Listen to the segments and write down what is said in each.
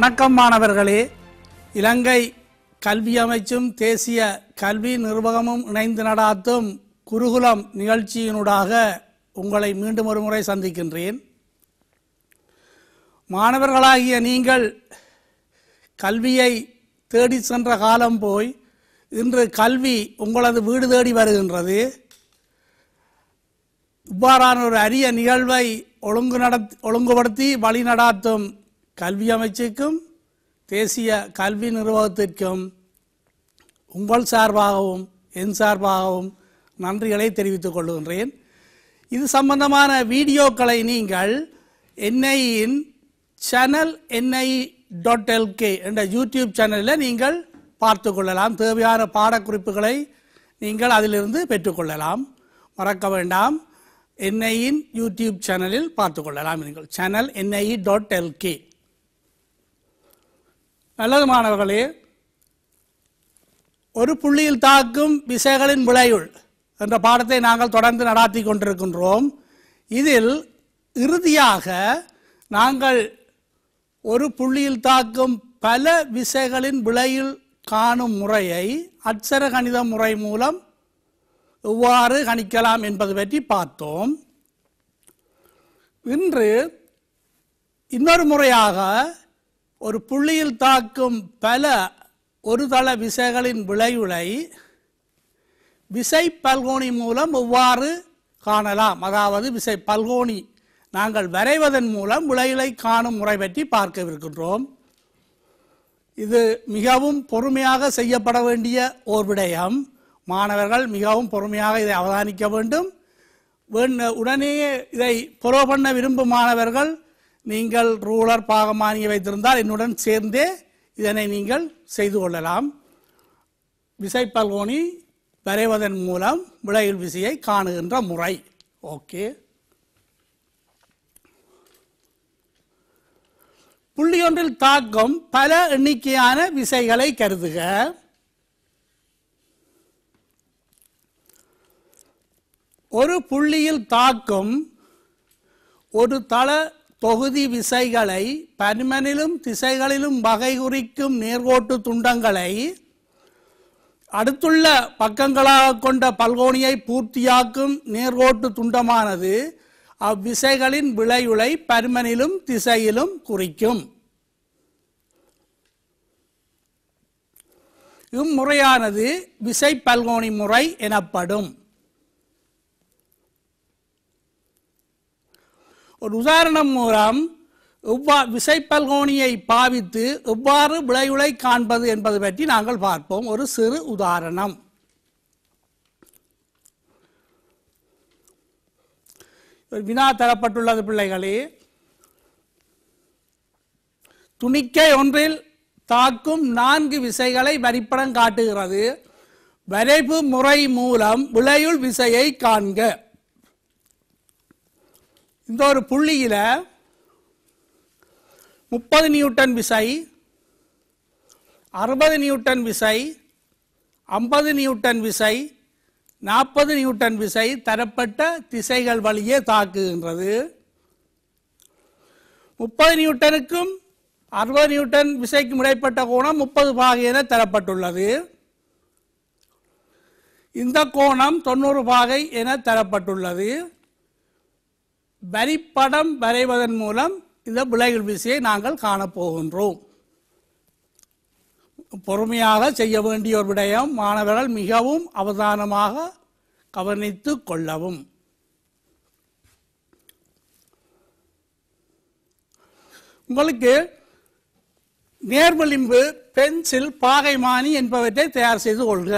வணக்கம் மாணவர்களே இலங்கை கல்வி அமைச்சும் தேசிய கல்வி நிர்வாகமும் இணைந்து நடாத்தும் குருகுலம் நிகழ்ச்சியினூடாக உங்களை மீண்டும் ஒரு முறை சந்திக்கின்றேன் மாணவர்களாகிய நீங்கள் கல்வியை தேடி சென்ற காலம் போய் இன்று கல்வி உங்களது வீடு தேடி வருகின்றது இவ்வாறான ஒரு அரிய நிகழ்வை ஒழுங்கு நடத் ஒழுங்குபடுத்தி வழிநடாத்தும் கல்வி அமைச்சுக்கும் தேசிய கல்வி நிர்வாகத்திற்கும் உங்கள் சார்பாகவும் என் சார்பாகவும் நன்றிகளை தெரிவித்துக் கொள்கின்றேன் இது சம்பந்தமான வீடியோக்களை நீங்கள் என்ஐயின் சேனல் என்ஐ டாட் எல்கே என்ற யூடியூப் சேனலில் நீங்கள் பார்த்து கொள்ளலாம் தேவையான பாடக்குறிப்புகளை நீங்கள் அதிலிருந்து பெற்றுக்கொள்ளலாம் மறக்க வேண்டாம் என்ஐயின் யூடியூப் சேனலில் பார்த்து கொள்ளலாம் நீங்கள் சேனல் என்ஐஇ டாட் எல்கே நல்லது மாணவர்களே ஒரு புள்ளியில் தாக்கும் விசைகளின் விளைவுள் என்ற பாடத்தை நாங்கள் தொடர்ந்து நடாத்தி கொண்டிருக்கின்றோம் இதில் இறுதியாக நாங்கள் ஒரு புள்ளியில் தாக்கும் பல விசைகளின் விளையில் காணும் முறையை அட்சர கணித முறை மூலம் எவ்வாறு கணிக்கலாம் என்பது பற்றி பார்த்தோம் இன்று இன்னொரு முறையாக ஒரு புள்ளியில் தாக்கும் பல ஒரு தள விசைகளின் விளைவுகளை விசை பல்கோணி மூலம் எவ்வாறு காணலாம் அதாவது விசை பல்கோணி நாங்கள் வரைவதன் மூலம் விளைவுகளை காணும் முறை பற்றி பார்க்கவிருக்கின்றோம் இது மிகவும் பொறுமையாக செய்யப்பட வேண்டிய ஓர் விடயம் மாணவர்கள் மிகவும் பொறுமையாக இதை அவதானிக்க வேண்டும் உடனேயே இதை புறோ பண்ண விரும்பும் மாணவர்கள் நீங்கள் ரூலர் பாகமானிய வைத்திருந்தால் என்னுடன் சேர்ந்தே இதனை நீங்கள் செய்து கொள்ளலாம் விசைப்பல்கோணி வரைவதன் மூலம் விளைவில் விசையை காணுகின்ற முறை ஓகே புள்ளியொன்றில் தாக்கம் பல எண்ணிக்கையான விசைகளை கருதுக ஒரு புள்ளியில் தாக்கும் ஒரு தள தொகுதி விசைகளை பருமனிலும் திசைகளிலும் வகை குறிக்கும் நேர்கோட்டு துண்டங்களை அடுத்துள்ள பக்கங்களாக கொண்ட பல்கோணியை பூர்த்தியாக்கும் நேர்கோட்டு துண்டமானது அவ்விசைகளின் விளையுளை பருமனிலும் திசையிலும் குறிக்கும் இம்முறையானது விசை பல்கோணி முறை எனப்படும் ஒரு உதாரணம் மூலம் இவ்வா விசைப்பல்கோணியை பாவித்து எவ்வாறு விளைவுளை காண்பது என்பது பற்றி நாங்கள் பார்ப்போம் ஒரு சிறு உதாரணம் ஒரு வினா தரப்பட்டுள்ளது பிள்ளைகளே துணிக்கை ஒன்றில் தாக்கும் நான்கு விசைகளை வரிப்படம் காட்டுகிறது வரைவு முறை மூலம் விளையுள் விசையை காண்க இந்த ஒரு புள்ளியில் முப்பது நியூட்டன் விசை அறுபது நியூட்டன் விசை ஐம்பது நியூட்டன் விசை நாற்பது நியூட்டன் விசை தரப்பட்ட திசைகள் வழியே தாக்குகின்றது முப்பது நியூட்டனுக்கும் அறுபது நியூட்டன் விசைக்கும் இடைப்பட்ட கோணம் முப்பது பாகை என தரப்பட்டுள்ளது இந்த கோணம் தொண்ணூறு பாகை என தரப்பட்டுள்ளது வரிப்படம் வரைவதன் மூலம் இந்த விலைகள் விசையை நாங்கள் காணப்போகின்றோம் பொறுமையாக செய்ய வேண்டிய ஒரு விடயம் மாணவர்கள் மிகவும் அவதானமாக கவனித்து கொள்ளவும் உங்களுக்கு நேர்வலிம்பு பென்சில் பாகைமானி என்பவற்றை தயார் செய்து கொள்க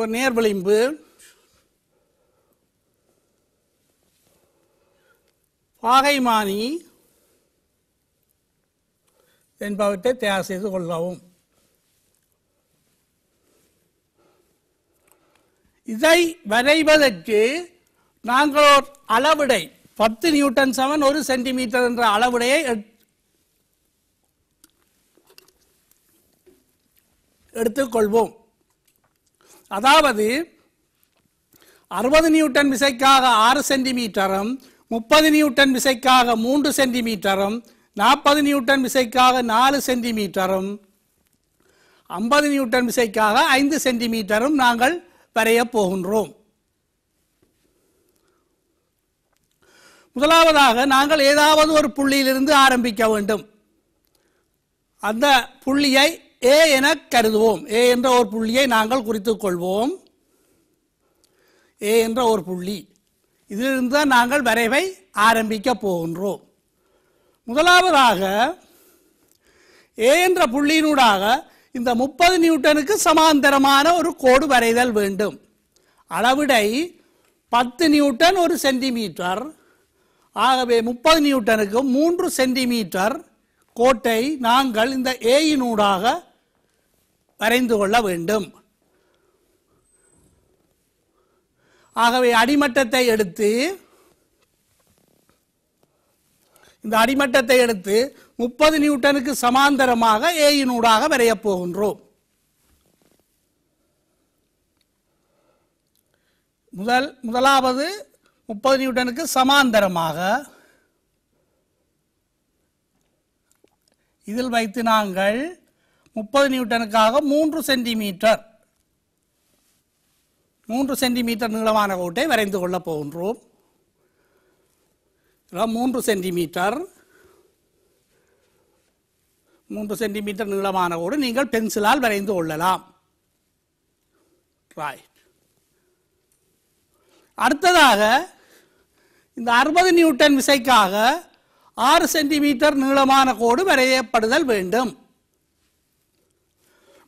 ஒரு நேர்வலிம்பு பாகைமானி என்பவற்றை தயார் செய்து கொள்ளவும் இதை வரைவதற்கு நாங்கள் ஒரு அளவிடை பத்து நியூட்டன் செவன் ஒரு சென்டிமீட்டர் என்ற அளவுடையை எடுத்துக்கொள்வோம் அதாவது அறுபது நியூட்டன் விசைக்காக ஆறு சென்டிமீட்டரும் முப்பது நியூட்டன் விசைக்காக மூன்று சென்டிமீட்டரும் நாற்பது நியூட்டன் விசைக்காக நாலு சென்டிமீட்டரும் ஐம்பது நியூட்டன் விசைக்காக ஐந்து சென்டிமீட்டரும் நாங்கள் வரைய போகின்றோம் முதலாவதாக நாங்கள் ஏதாவது ஒரு புள்ளியிலிருந்து ஆரம்பிக்க வேண்டும் அந்த புள்ளியை ஏ என கருதுவோம் ஏ என்ற ஒரு புள்ளியை நாங்கள் குறித்துக் கொள்வோம் ஏ என்ற ஒரு புள்ளி இதிலிருந்து தான் நாங்கள் வரைவை ஆரம்பிக்க போகின்றோம் முதலாவதாக ஏ என்ற புள்ளியினூடாக இந்த முப்பது நியூட்டனுக்கு சமாந்தரமான ஒரு கோடு வரைதல் வேண்டும் அளவிடை பத்து நியூட்டன் ஒரு சென்டிமீட்டர் ஆகவே முப்பது நியூட்டனுக்கு மூன்று சென்டிமீட்டர் கோட்டை நாங்கள் இந்த ஏயினூடாக வரைந்து கொள்ள வேண்டும் ஆகவே அடிமட்டத்தை எடுத்து இந்த அடிமட்டத்தை எடுத்து முப்பது நியூட்டனுக்கு சமாந்தரமாக ஏயினூடாக வரையப் போகின்றோம் முதல் முதலாவது முப்பது நியூட்டனுக்கு சமாந்தரமாக இதில் வைத்து நாங்கள் முப்பது நியூட்டனுக்காக மூன்று சென்டிமீட்டர் மூன்று சென்டிமீட்டர் நீளமான கோட்டை வரைந்து கொள்ளப் போகின்றோம் மூன்று சென்டிமீட்டர் மூன்று சென்டிமீட்டர் நீளமான கோடு நீங்கள் பென்சிலால் வரைந்து கொள்ளலாம் ரைட் அடுத்ததாக இந்த அறுபது நியூட்டன் விசைக்காக ஆறு சென்டிமீட்டர் நீளமான கோடு வரையப்படுதல் வேண்டும்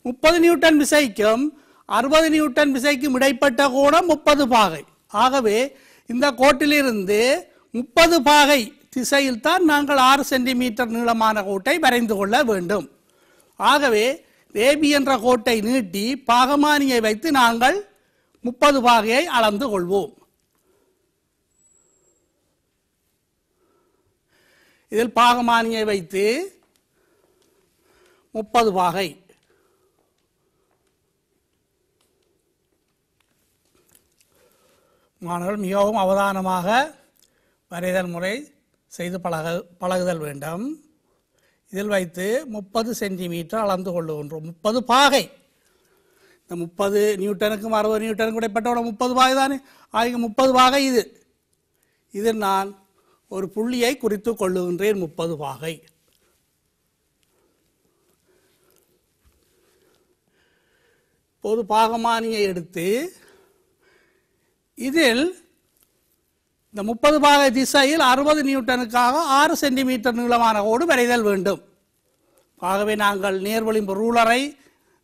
முப்பது நியூட்டன் விசைக்கும் அறுபது நியூட்டன் விசைக்கும் இடைப்பட்ட கோணம் முப்பது பாகை ஆகவே இந்த கோட்டிலிருந்து முப்பது பாகை திசையில் தான் நாங்கள் ஆறு சென்டிமீட்டர் நீளமான கோட்டை வரைந்து கொள்ள வேண்டும் ஆகவே ஏபி என்ற கோட்டை நீட்டி பாகமானியை வைத்து நாங்கள் முப்பது பாகையை அளந்து கொள்வோம் இதில் பாகமானியை வைத்து முப்பது பாகை மாணவர்கள் மிகவும் அவதானமாக வரைதல் முறை செய்து பழக பழகுதல் வேண்டும் இதில் வைத்து முப்பது சென்டிமீட்டர் அளந்து கொள்ளுகின்றோம் முப்பது பாகை இந்த முப்பது நியூட்டனுக்கும் அறுபது நியூட்டனுக்கும் இடைப்பட்டோட முப்பது பாகை தானே ஆகிய முப்பது பாகை இது இதில் நான் ஒரு புள்ளியை குறித்து கொள்ளுகின்றேன் முப்பது பாகை பொது பாகமானியை எடுத்து இதில் இந்த முப்பது பாகை திசையில் அறுபது நியூட்டனுக்காக ஆறு சென்டிமீட்டர் நீளமான ஓடு வரைதல் வேண்டும் ஆகவே நாங்கள் நேர்வழிம்பு ரூலரை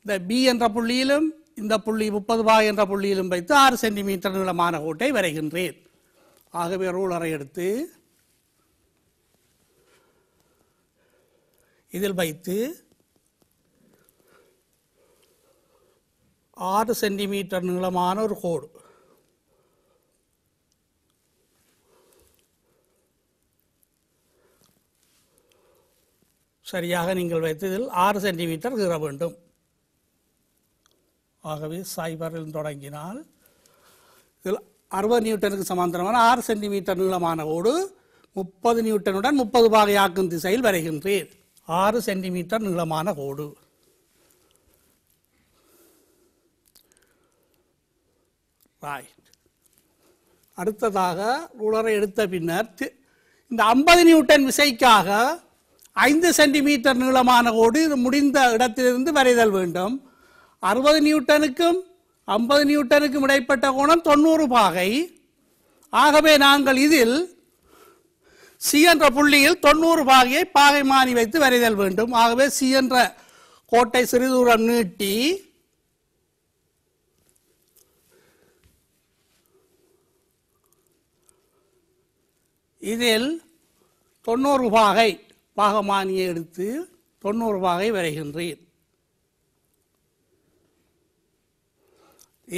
இந்த பி என்ற புள்ளியிலும் இந்த புள்ளி முப்பது பாக என்ற புள்ளியிலும் வைத்து ஆறு சென்டிமீட்டர் நீளமான கோட்டை வரைகின்றேன் ஆகவே ரூலரை எடுத்து இதில் வைத்து ஆறு சென்டிமீட்டர் நீளமான ஒரு கோடு சரியாக நீங்கள் வைத்ததில் ஆறு சென்டிமீட்டர் கீற வேண்டும் ஆகவே சைபரில் தொடங்கினால் இதில் அறுபது நியூட்டனுக்கு சமாந்தரமான ஆறு சென்டிமீட்டர் நீளமான ஓடு முப்பது நியூட்டனுடன் முப்பது பாகையாக்கும் திசையில் வரைகின்றேன் ஆறு சென்டிமீட்டர் நீளமான கோடு ரைட் அடுத்ததாக ரூலரை எடுத்த பின்னர் இந்த ஐம்பது நியூட்டன் விசைக்காக ஐந்து சென்டிமீட்டர் நீளமான இது முடிந்த இடத்திலிருந்து வரைதல் வேண்டும் அறுபது நியூட்டனுக்கும் ஐம்பது நியூட்டனுக்கும் இடைப்பட்ட கோணம் தொண்ணூறு பாகை ஆகவே நாங்கள் இதில் சி என்ற புள்ளியில் தொண்ணூறு பாகையை பாகை மாறி வைத்து வரைதல் வேண்டும் ஆகவே சி என்ற கோட்டை சிறிதூரம் நீட்டி இதில் தொண்ணூறு பாகை பாகமானியை எடுத்து தொண்ணூறு பாகை வரைகின்றேன்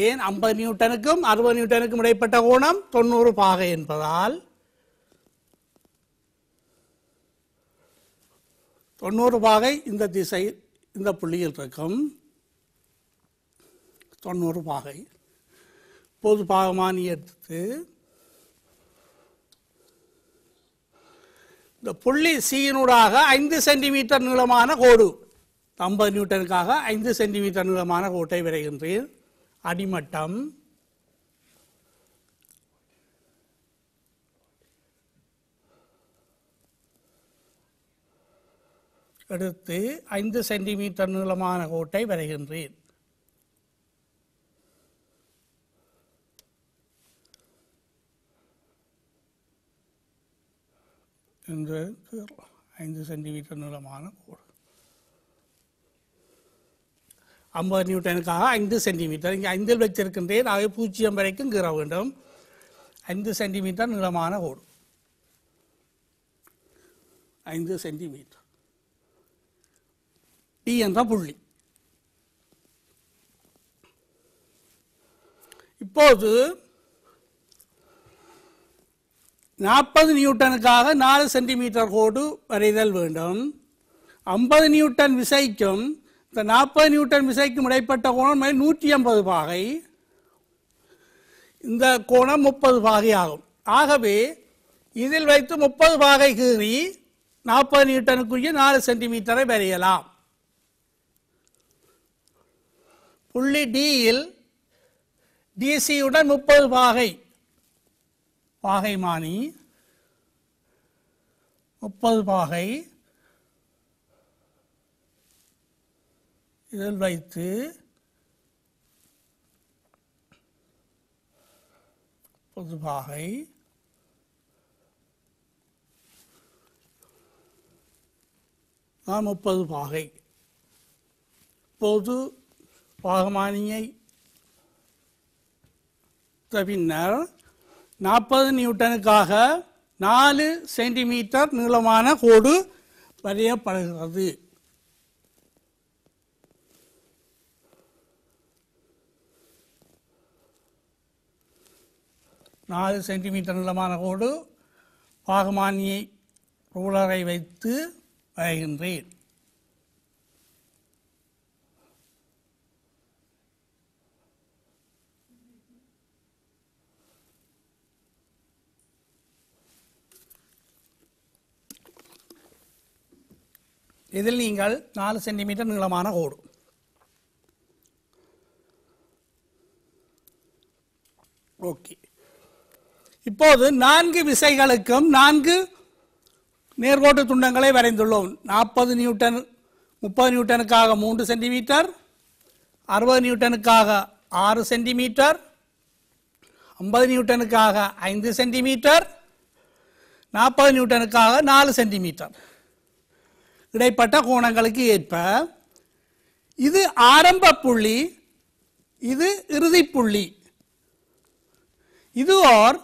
ஏன் ஐம்பது நியூட்டனுக்கும் அறுபது நியூட்டனுக்கும் இடைப்பட்ட கோணம் தொண்ணூறு பாகை என்பதால் தொண்ணூறு பாகை இந்த திசை இந்த புள்ளியில் இருக்கும் தொண்ணூறு பாகை பொது பாகமானி எடுத்து இந்த புள்ளி சீயினூடாக ஐந்து சென்டிமீட்டர் நீளமான கோடு ஐம்பது நியூட்டனுக்காக ஐந்து சென்டிமீட்டர் நீளமான கோட்டை விரைகின்றேன் அடிமட்டம் எடுத்து ஐந்து சென்டிமீட்டர் நீளமான கோட்டை வரைகின்றேன் என்று ஐந்து சென்டிமீட்டர் நீளமான கோடு ஐம்பது நியூட்டனுக்காக ஐந்து சென்டிமீட்டர் இங்கே ஐந்தில் வச்சிருக்கின்றேன் அவை பூஜ்ஜியம் வரைக்கும் கீற வேண்டும் ஐந்து சென்டிமீட்டர் நீளமான கோடு ஐந்து சென்டிமீட்டர் டி என்ற புள்ளி இப்போது நாற்பது நியூட்டனுக்காக நாலு சென்டிமீட்டர் கோடு வரைதல் வேண்டும் ஐம்பது நியூட்டன் விசைக்கும் இந்த நாற்பது நியூட்டன் விசைக்கும் இடைப்பட்ட கோணம் நூற்றி ஐம்பது பாகை இந்த கோணம் முப்பது பாகை ஆகும் ஆகவே இதில் வைத்து முப்பது பாகை கீறி நாற்பது நியூட்டனுக்குரிய நாலு சென்டிமீட்டரை வரையலாம் புள்ளி டியில் டிசியுடன் முப்பது பாகை பாகைமானி முப்பது பாகை இதில் வைத்து பாகை நான் முப்பது பாகை பொது பாகமானியை பின்னர் நாற்பது நியூட்டனுக்காக நாலு சென்டிமீட்டர் நீளமான கோடு வரையப்படுகிறது நாலு சென்டிமீட்டர் நீளமான கோடு பாகமானியை ரூலரை வைத்து வரைகின்றேன் இதில் நீங்கள் நாலு சென்டிமீட்டர் நீளமான கோடு ஓகே இப்போது நான்கு விசைகளுக்கும் நான்கு நேர்கோட்டு துண்டங்களை வரைந்துள்ளோம் நாற்பது நியூட்டன் முப்பது நியூட்டனுக்காக மூன்று சென்டிமீட்டர் அறுபது நியூட்டனுக்காக ஆறு சென்டிமீட்டர் ஐம்பது நியூட்டனுக்காக ஐந்து சென்டிமீட்டர் நாற்பது நியூட்டனுக்காக நாலு சென்டிமீட்டர் இடைப்பட்ட கோணங்களுக்கு ஏற்ப இது ஆரம்ப புள்ளி இது இறுதி புள்ளி இது ஓர்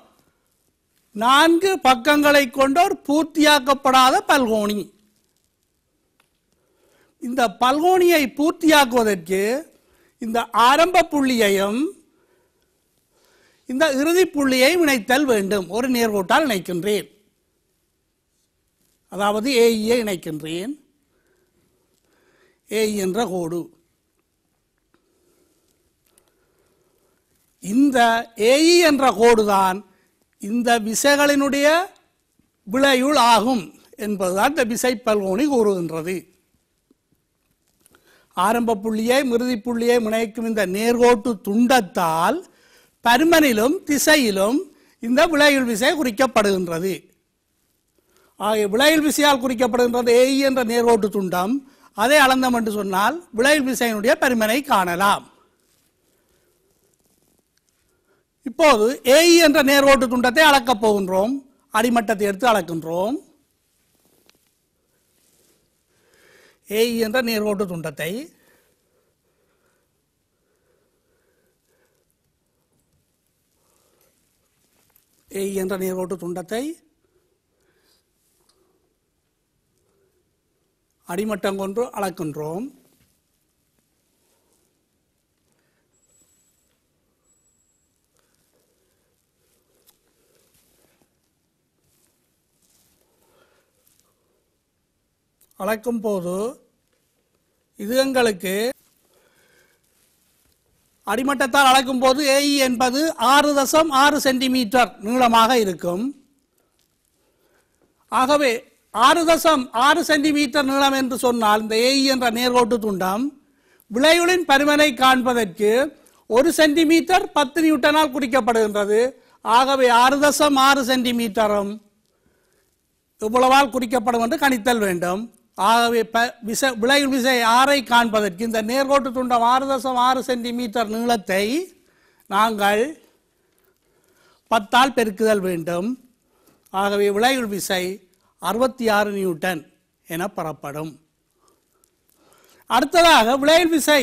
நான்கு பக்கங்களை கொண்டோர் பூர்த்தியாக்கப்படாத பல்கோணி இந்த பல்கோணியை பூர்த்தியாக்குவதற்கு இந்த ஆரம்ப புள்ளியையும் இந்த இறுதி புள்ளியையும் இணைத்தல் வேண்டும் ஒரு நேர்கோட்டால் இணைக்கின்றேன் அதாவது ஏஇயை e இணைக்கின்றேன் ஏஇ e என்ற கோடு இந்த ஏஇ e என்ற கோடுதான் இந்த விசைகளினுடைய விளையுள் ஆகும் என்பதுதான் இந்த விசை பல்கோணி கூறுகின்றது ஆரம்ப புள்ளியை மிருதி புள்ளியை முனைக்கும் இந்த நேர்கோட்டு துண்டத்தால் பருமனிலும் திசையிலும் இந்த விளையுள் விசை குறிக்கப்படுகின்றது விளையல் விசையால் குறிக்கப்படுகின்றது ஏஇ e என்ற நேர்கோட்டு துண்டம் அதை அளந்தம் என்று சொன்னால் விளையல் விசையினுடைய பெருமனை காணலாம் இப்போது ஏஇ e என்ற நேர்கோட்டு துண்டத்தை அளக்கப் போகின்றோம் அடிமட்டத்தை எடுத்து அளக்கின்றோம் ஏஇ e என்ற நேர்கோட்டு துண்டத்தை ஏஇ என்ற நேர்கோட்டு துண்டத்தை அடிமட்டம் கொன்று அளக்கின்றோம் அளக்கும் போது இது எங்களுக்கு அடிமட்டத்தால் அழைக்கும் போது ஏஇ e என்பது ஆறு தசம் ஆறு சென்டிமீட்டர் நீளமாக இருக்கும் ஆகவே ஆறு தசம் ஆறு சென்டிமீட்டர் நீளம் என்று சொன்னால் இந்த ஏஇ e என்ற நேர்கோட்டு துண்டம் விளைவுளின் பருமனை காண்பதற்கு ஒரு சென்டிமீட்டர் பத்து நியூட்டனால் குடிக்கப்படுகின்றது ஆகவே ஆறு தசம் ஆறு சென்டிமீட்டரும் இவ்வளவால் குறிக்கப்படும் என்று கணித்தல் வேண்டும் ஆகவே ப விசை விளைவு விசை ஆறை காண்பதற்கு இந்த நேர்கோட்டு துண்டம் ஆறு தசம் ஆறு சென்டிமீட்டர் நீளத்தை நாங்கள் பத்தால் பெருக்குதல் வேண்டும் ஆகவே விளைவு விசை அறுபத்தி ஆறு நியூட்டன் என பெறப்படும் அடுத்ததாக விளையில் விசை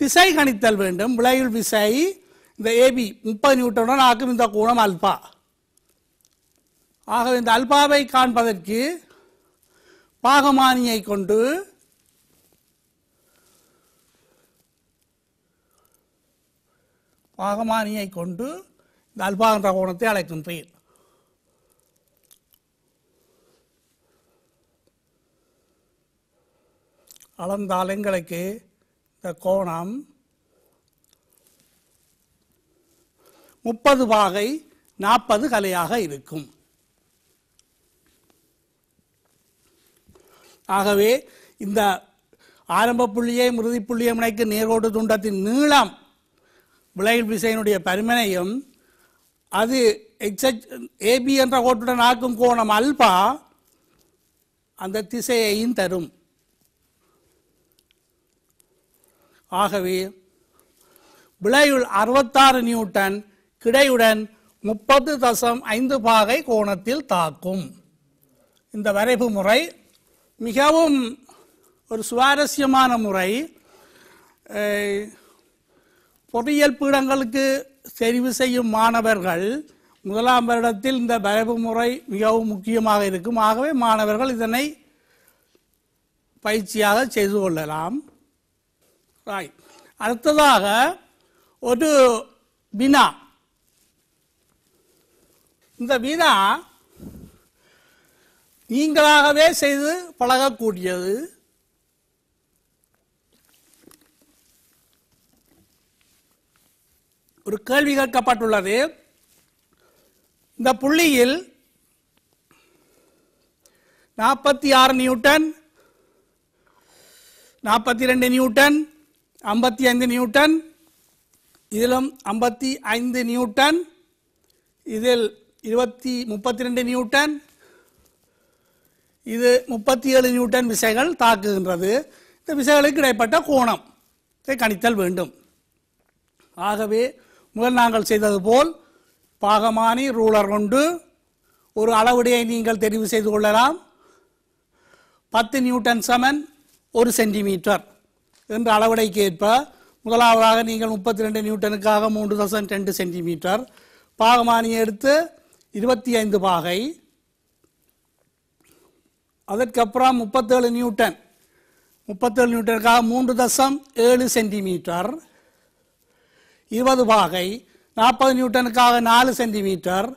திசை கணித்தல் வேண்டும் விளையில் விசை இந்த ஏபி முப்பது நியூட்டனுடன் ஆக்கும் இந்த கோணம் அல்பா ஆகவே இந்த அல்பாவை காண்பதற்கு பாகமானியை கொண்டு பாகமானியை கொண்டு இந்த அல்பா என்ற கோணத்தை அழைக்கின்றேன் அளந்தால் எங்களுக்கு இந்த கோணம் முப்பது பாகை நாற்பது கலையாக இருக்கும் ஆகவே இந்த ஆரம்ப புள்ளியை இறுதி புள்ளியையும் இணைக்கும் நேர்கோட்டு துண்டத்தின் நீளம் விளைவில் விசையினுடைய பருமனையும் அது எக்ஸச் ஏபி என்ற கோட்டுடன் ஆக்கும் கோணம் அல்பா அந்த திசையையும் தரும் ஆகவே விளையுள் அறுபத்தாறு நியூட்டன் கிடையுடன் முப்பது தசம் ஐந்து பாகை கோணத்தில் தாக்கும் இந்த வரைவு முறை மிகவும் ஒரு சுவாரஸ்யமான முறை பொறியியல் பீடங்களுக்கு தெரிவு செய்யும் மாணவர்கள் முதலாம் வருடத்தில் இந்த வரைவு முறை மிகவும் முக்கியமாக இருக்கும் ஆகவே மாணவர்கள் இதனை பயிற்சியாக செய்து கொள்ளலாம் ரைட் அடுத்ததாக ஒரு வினா இந்த வினா நீங்களாகவே செய்து பழகக்கூடியது ஒரு கேள்வி கேட்கப்பட்டுள்ளது இந்த புள்ளியில் நாற்பத்தி ஆறு நியூட்டன் நாற்பத்தி ரெண்டு நியூட்டன் ஐம்பத்தி ஐந்து நியூட்டன் இதிலும் ஐம்பத்தி ஐந்து நியூட்டன் இதில் இருபத்தி முப்பத்தி ரெண்டு நியூட்டன் இது முப்பத்தி ஏழு நியூட்டன் விசைகள் தாக்குகின்றது இந்த விசைகளுக்கு இடைப்பட்ட கோணம் கணித்தல் வேண்டும் ஆகவே முதல் நாங்கள் செய்தது போல் பாகமானி ரூலர் கொண்டு ஒரு அளவுடையை நீங்கள் தெரிவு செய்து கொள்ளலாம் பத்து நியூட்டன் சமன் ஒரு சென்டிமீட்டர் என்ற அளவடைக்கு ஏற்ப முதலாவதாக நீங்கள் முப்பத்தி ரெண்டு நியூட்டனுக்காக மூன்று தசம் ரெண்டு சென்டிமீட்டர் பாகமானியை எடுத்து இருபத்தி ஐந்து பாகை அதற்கப்புறம் முப்பத்தேழு நியூட்டன் முப்பத்தேழு நியூட்டனுக்காக மூன்று தசம் ஏழு சென்டிமீட்டர் இருபது பாகை நாற்பது நியூட்டனுக்காக நாலு சென்டிமீட்டர்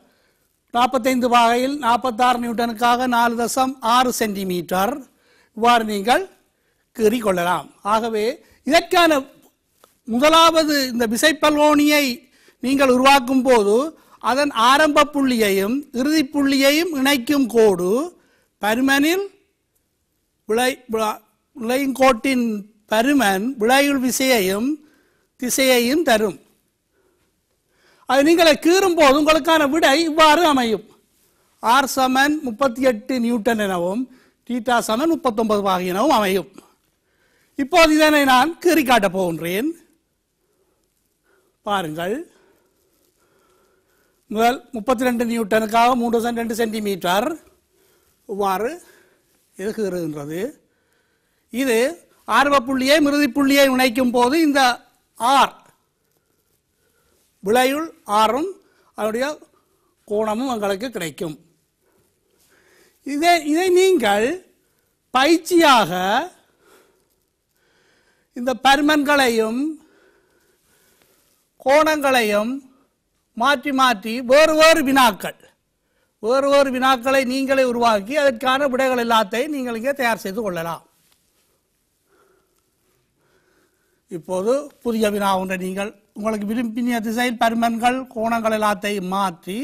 நாற்பத்தைந்து பாகையில் நாற்பத்தாறு நியூட்டனுக்காக நாலு தசம் ஆறு சென்டிமீட்டர் இவ்வாறு நீங்கள் கீறிக்கொள்ளலாம் ஆகவே இதற்கான முதலாவது இந்த விசைப்பல்கோணியை நீங்கள் உருவாக்கும் போது அதன் ஆரம்ப புள்ளியையும் இறுதி புள்ளியையும் இணைக்கும் கோடு பருமனில் விளை விளையும் கோட்டின் பருமன் விளையுள் விசையையும் திசையையும் தரும் அது நீங்களை கீறும் போது உங்களுக்கான விடை இவ்வாறு அமையும் ஆர் சமன் முப்பத்தி எட்டு நியூட்டன் எனவும் டீட்டா சமன் முப்பத்தொன்பது ஆகியனவும் அமையும் இப்போது இதனை நான் கீறி காட்டப் போகின்றேன் பாருங்கள் முதல் முப்பத்தி ரெண்டு நியூட்டனுக்காக மூன்று ரெண்டு சென்டிமீட்டர் இவ்வாறு இருக்குகின்றது இது ஆர்வ புள்ளியை மிருதி புள்ளியை இணைக்கும் போது இந்த ஆர் விளையுள் ஆறும் அதனுடைய கோணமும் எங்களுக்கு கிடைக்கும் இதை இதை நீங்கள் பயிற்சியாக இந்த பருமன்களையும் கோணங்களையும் மாற்றி மாற்றி வேறு வேறு வினாக்கள் வேறு வேறு வினாக்களை நீங்களே உருவாக்கி அதற்கான விடைகள் எல்லாத்தையும் நீங்கள் இங்கே தயார் செய்து கொள்ளலாம் இப்போது புதிய வினா ஒன்றை நீங்கள் உங்களுக்கு விரும்பிய திசையில் பருமன்கள் கோணங்கள் எல்லாத்தையும் மாற்றி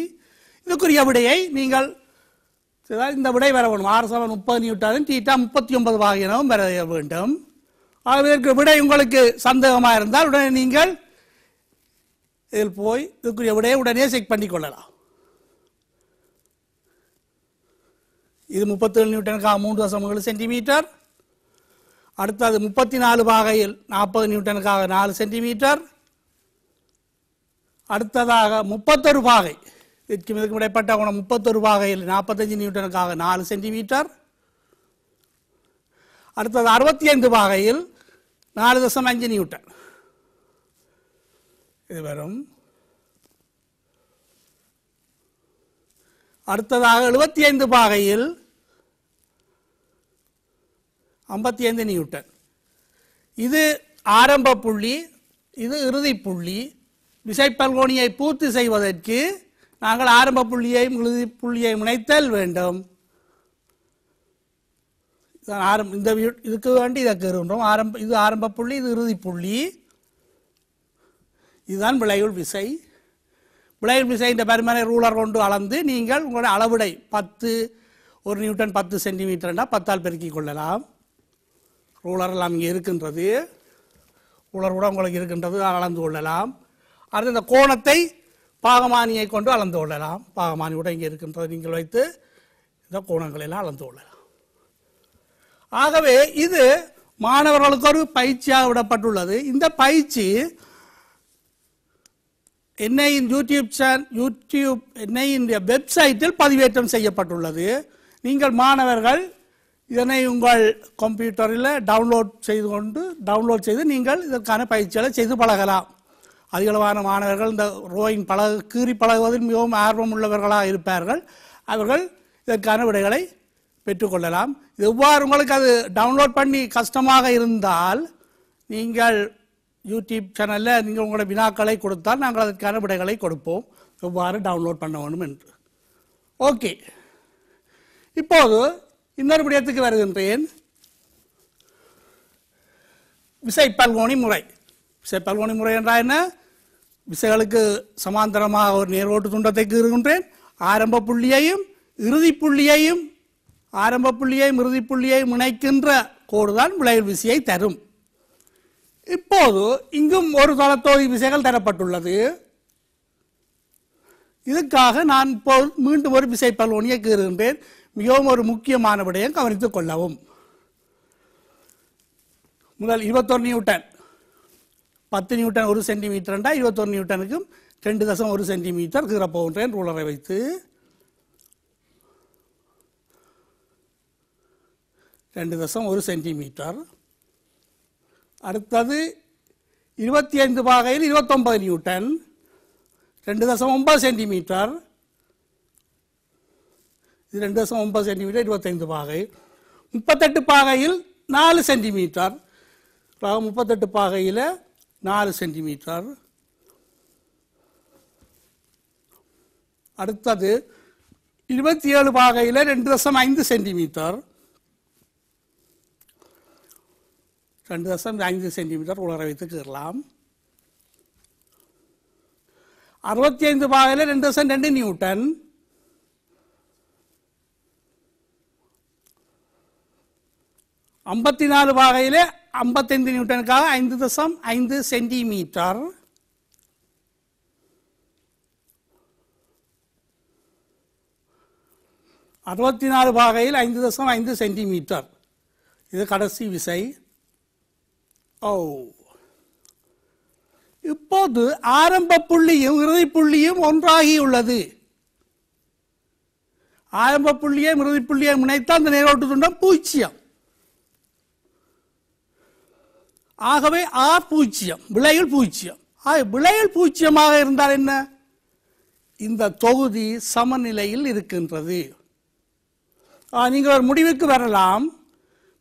இதுக்குரிய விடையை நீங்கள் இந்த விடை வர வேண்டும் ஆறு சவன் முப்பது நியூட்டனும் டீட்டா முப்பத்தி ஒன்பது வாகினவும் வர வேண்டும் அதற்கு விடை உங்களுக்கு சந்தேகமாக இருந்தால் உடனே நீங்கள் இதில் போய் இதுக்குரிய விடையை உடனே செக் பண்ணி கொள்ளலாம் இது முப்பத்தேழு நியூட்டனுக்காக மூன்று தசம் ஏழு சென்டிமீட்டர் அடுத்தது முப்பத்தி நாலு பாகையில் நாற்பது நியூட்டனுக்காக நாலு சென்டிமீட்டர் அடுத்ததாக முப்பத்தொரு பாகை இதற்கும் இதுக்கும் இடைப்பட்ட குணம் முப்பத்தொரு பாகையில் நாற்பத்தஞ்சு நியூட்டனுக்காக நாலு சென்டிமீட்டர் அடுத்தது அறுபத்தி ஐந்து பாகையில் நாலு தசம் அஞ்சு நியூட்டன் இது வரும் அடுத்ததாக எழுபத்தி ஐந்து பாகையில் ஐம்பத்தி ஐந்து நியூட்டன் இது ஆரம்ப புள்ளி இது இறுதி புள்ளி விசைப்பல்கோணியை பூர்த்தி செய்வதற்கு நாங்கள் ஆரம்ப புள்ளியையும் இறுதி புள்ளியையும் இணைத்தல் வேண்டும் ஆரம்ப இந்த இதுக்கு வேண்டி இதை கருகின்றோம் ஆரம்ப இது ஆரம்ப புள்ளி இது இறுதி புள்ளி இதுதான் விளைவுள் விசை விளைவுள் விசை இந்த பரிமாண ரூலர் கொண்டு அளந்து நீங்கள் உங்களுடைய அளவுடை பத்து ஒரு நியூட்டன் பத்து சென்டிமீட்டர்னா பத்தால் பெருக்கிக் கொள்ளலாம் ரூலர்லாம் இங்கே இருக்கின்றது ரூலர் கூட உங்களுக்கு இருக்கின்றது அளந்து கொள்ளலாம் அடுத்து இந்த கோணத்தை பாகமானியை கொண்டு அளந்து கொள்ளலாம் பாகமானி கூட இங்கே இருக்கின்றது நீங்கள் வைத்து இந்த கோணங்களெல்லாம் அளந்து கொள்ளலாம் ஆகவே இது மாணவர்களுக்கு ஒரு பயிற்சியாக விடப்பட்டுள்ளது இந்த பயிற்சி என்ஐயின் யூடியூப் சேன் யூடியூப் என்ஐயின் வெப்சைட்டில் பதிவேற்றம் செய்யப்பட்டுள்ளது நீங்கள் மாணவர்கள் இதனை உங்கள் கம்ப்யூட்டரில் டவுன்லோட் செய்து கொண்டு டவுன்லோட் செய்து நீங்கள் இதற்கான பயிற்சிகளை செய்து பழகலாம் அதிகளவான மாணவர்கள் இந்த ரோயிங் பழக கீறி பழகுவதில் மிகவும் ஆர்வம் உள்ளவர்களாக இருப்பார்கள் அவர்கள் இதற்கான விடைகளை பெற்றுக்கொள்ளலாம் எவ்வாறு உங்களுக்கு அது டவுன்லோட் பண்ணி கஷ்டமாக இருந்தால் நீங்கள் யூடியூப் சேனலில் நீங்கள் உங்களோட வினாக்களை கொடுத்தால் நாங்கள் அதற்கான விடைகளை கொடுப்போம் எவ்வாறு டவுன்லோட் பண்ண வேண்டும் என்று ஓகே இப்போது இன்னொரு விடயத்துக்கு வருகின்றேன் விசை பல்கோணி முறை விசை பல்கோணி முறை என்றால் என்ன விசைகளுக்கு சமாந்தரமாக ஒரு நேர்வோட்டு துண்டத்தை இருக்கின்றேன் ஆரம்ப புள்ளியையும் இறுதி புள்ளியையும் ஆரம்ப புள்ளியை மிருதி புள்ளியை முனைக்கின்ற கோடுதான் விளைவு விசையை தரும் இப்போது இங்கும் ஒரு தளத்தோதி விசைகள் தரப்பட்டுள்ளது இதுக்காக நான் இப்போ மீண்டும் ஒரு விசை பல்வனியை கீறுகின்றேன் மிகவும் ஒரு முக்கியமான விடயம் கவனித்துக் கொள்ளவும் முதல் இருபத்தொரு நியூட்டன் பத்து நியூட்டன் ஒரு சென்டிமீட்டர்ண்டா இருபத்தொரு நியூட்டனுக்கும் ரெண்டு தசம் ஒரு சென்டிமீட்டர் கீறப்போகின்றேன் ரூலரை வைத்து ரெண்டு தசம் ஒரு சென்டிமீட்டர் அடுத்தது இருபத்தி ஐந்து பாகையில் இருபத்தொம்பது நியூட்டன் ரெண்டு தசம் ஒன்பது சென்டிமீட்டர் இது ரெண்டு தசம் ஒன்பது சென்டிமீட்டர் இருபத்தைந்து பாகை முப்பத்தெட்டு பாகையில் நாலு சென்டிமீட்டர் முப்பத்தெட்டு பாகையில் நாலு சென்டிமீட்டர் அடுத்தது இருபத்தி ஏழு பாகையில் ரெண்டு தசம் ஐந்து சென்டிமீட்டர் ரெண்டு தசம் ஐந்து சென்டிமீட்டர் உலர வைத்து கீறலாம் அறுபத்தி ஐந்து பாகையில் ரெண்டு தசம் ரெண்டு நியூட்டன் ஐம்பத்தி நாலு பாகையில் ஐம்பத்தைந்து நியூட்டனுக்காக ஐந்து தசம் ஐந்து சென்டிமீட்டர் அறுபத்தி நாலு பாகையில் ஐந்து தசம் ஐந்து சென்டிமீட்டர் இது கடைசி விசை ஓ இப்போது ஆரம்ப புள்ளியும் இறுதி புள்ளியும் ஒன்றாகியுள்ளது ஆரம்ப புள்ளியும் இறுதி புள்ளியும் இணைத்தால் அந்த நேரோட்டு துண்டம் பூச்சியம் ஆகவே ஆ பூஜ்ஜியம் விலையில் பூச்சியம் ஆக பூச்சியமாக இருந்தால் என்ன இந்த தொகுதி சமநிலையில் இருக்கின்றது நீங்கள் ஒரு முடிவுக்கு வரலாம்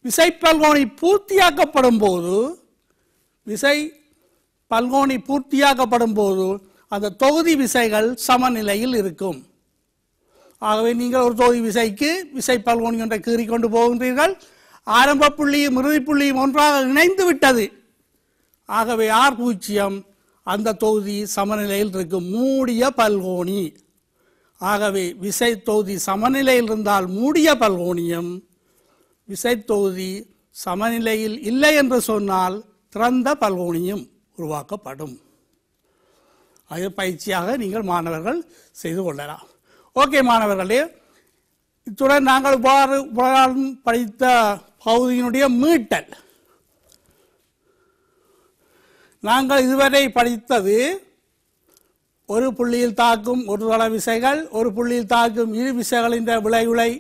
விசைப்பல்கோணி பூர்த்தியாக்கப்படும் போது விசை பல்கோணி பூர்த்தியாக்கப்படும் போது அந்த தொகுதி விசைகள் சமநிலையில் இருக்கும் ஆகவே நீங்கள் ஒரு தொகுதி விசைக்கு விசை பல்கோணி ஒன்றை கீறிக்கொண்டு போகின்றீர்கள் ஆரம்ப புள்ளியும் இறுதி புள்ளியும் ஒன்றாக இணைந்து விட்டது ஆகவே ஆர் பூஜ்ஜியம் அந்த தொகுதி சமநிலையில் இருக்கும் மூடிய பல்கோணி ஆகவே விசை தொகுதி சமநிலையில் இருந்தால் மூடிய பல்கோணியம் விசை தொகுதி சமநிலையில் இல்லை என்று சொன்னால் திறந்த பல்கோணியம் உருவாக்கப்படும் அது பயிற்சியாக நீங்கள் மாணவர்கள் செய்து கொள்ளலாம் ஓகே மாணவர்களே இத்துடன் நாங்கள் இவ்வாறு உலகம் படித்த பகுதியினுடைய மீட்டல் நாங்கள் இதுவரை படித்தது ஒரு புள்ளியில் தாக்கும் ஒரு தள விசைகள் ஒரு புள்ளியில் தாக்கும் இரு விசைகள் என்ற விளைவுளை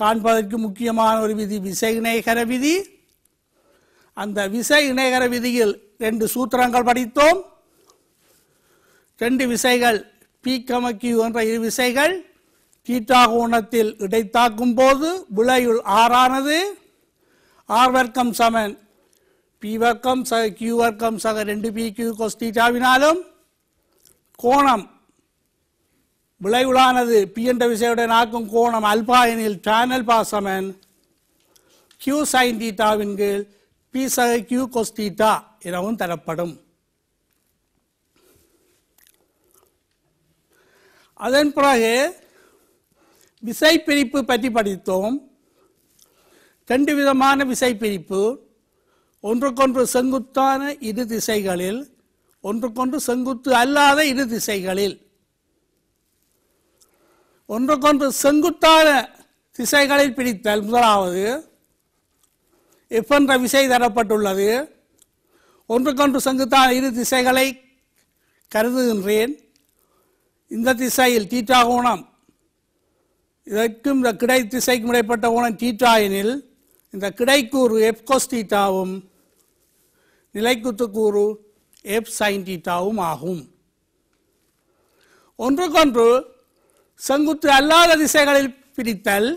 காண்பதற்கு முக்கியமான ஒரு விதி விசைநேகர விதி அந்த விசை இணையகர விதியில் ரெண்டு சூத்திரங்கள் படித்தோம் ரெண்டு விசைகள் பி கமக்கியூ என்ற இரு விசைகள் தீட்டா கோணத்தில் இடைத்தாக்கும் போது விளையுள் ஆறானது ஆர் வர்க்கம் சமன் பி வர்க்கம் சக கியூ வர்க்கம் சக ரெண்டு பி கியூ கொஸ் தீட்டாவினாலும் கோணம் விளைவுளானது பி என்ற விசையுடன் ஆக்கும் கோணம் அல்பாயனில் டேனல் பாசமன் கியூ சைன் தீட்டாவின் கீழ் பி சக கியூ எனவும் தரப்படும் அதன் பிறகு விசைப்பிரிப்பு பற்றி படித்தோம் ரெண்டு விதமான விசைப்பிரிப்பு ஒன்றுக்கொன்று செங்குத்தான இரு திசைகளில் ஒன்றுக்கொன்று செங்குத்து அல்லாத இரு திசைகளில் ஒன்றுக்கொன்று செங்குத்தான திசைகளில் பிரித்தல் முதலாவது எஃப் விசை தரப்பட்டுள்ளது ஒன்றுக்கொன்று செங்குத்தான இரு திசைகளை கருதுகின்றேன் இந்த திசையில் டீட்டா கோணம் இதற்கும் இந்த கிடை திசைக்கும் இடைப்பட்ட கோணம் டீட்டா எனில் இந்த கிடைக்கூறு எப்கோஸ் தீட்டாவும் நிலைக்குத்து கூறு எஃப் சைன் டீட்டாவும் ஆகும் ஒன்றுக்கொன்று செங்குத்து அல்லாத திசைகளில் பிரித்தல்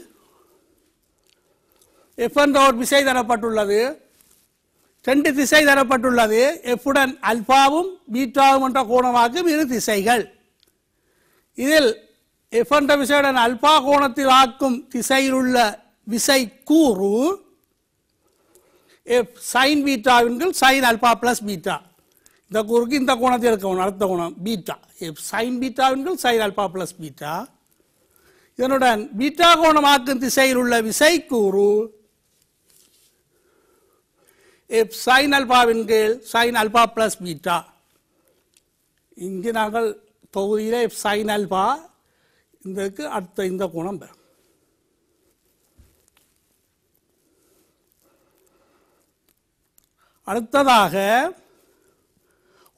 எஃப் என்ற ஒரு விசை தரப்பட்டுள்ளது ரெண்டு திசை தரப்பட்டுள்ளது எஃப்புடன் அல்பாவும் பீட்டாவும் என்ற கோணமாக்கும் இரு திசைகள் இதில் எஃப் என்ற விசையுடன் அல்பா கோணத்தில் ஆக்கும் திசையில் உள்ள விசை கூறு எஃப் சைன் பீட்டாவின்கள் சைன் அல்பா பிளஸ் பீட்டா இந்த கூறுக்கு இந்த கோணத்தில் இருக்கணும் அடுத்த கோணம் பீட்டா எஃப் சைன் பீட்டாவின்கள் சைன் அல்பா பிளஸ் பீட்டா இதனுடன் பீட்டா கோணமாக்கும் திசையில் உள்ள விசை கூறு சைன் அல்பாவின் கீழ் சைன் அல்பா ப்ளஸ் பீட்டா இங்கே நாங்கள் தொகுதியில் சைன் அல்பா இதற்கு அடுத்த இந்த குணம் பெறும் அடுத்ததாக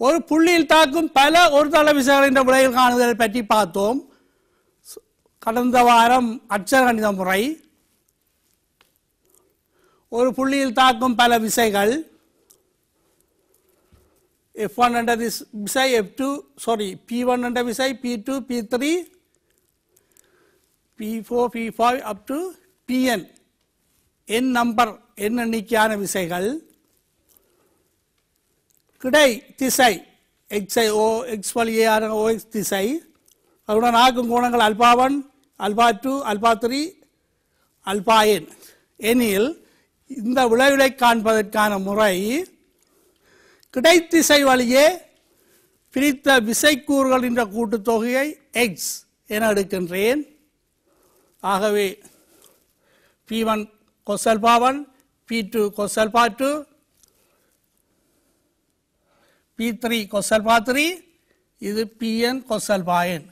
ஒரு புள்ளியில் தாக்கும் பல ஒரு தள என்ற விலையில் காணுதலை பற்றி பார்த்தோம் கடந்த வாரம் அச்சர கணித முறை ஒரு புள்ளியில் தாக்கும் பல விசைகள் எஃப் ஒன் என்ற விசை F two sorry P one என்ற விசை P two P three P four P five up to P N N number N எண்ணிக்கையான விசைகள் கிடை திசை எக்ஸை ஓ எக்ஸ் வழியான ஓஎக்ஸ் திசை அதனுடன் ஆகும் கோணங்கள் alpha one alpha two alpha three alpha N எனில் இந்த விளைவுகளை காண்பதற்கான முறை கிடைத்திசை வழியே பிரித்த விசைக்கூறுகள் என்ற கூட்டுத்தொகையை எக்ஸ் என எடுக்கின்றேன் ஆகவே P one cos alpha one P two cos alpha two P three cos alpha three இது பிஎன் கொசல்பா என்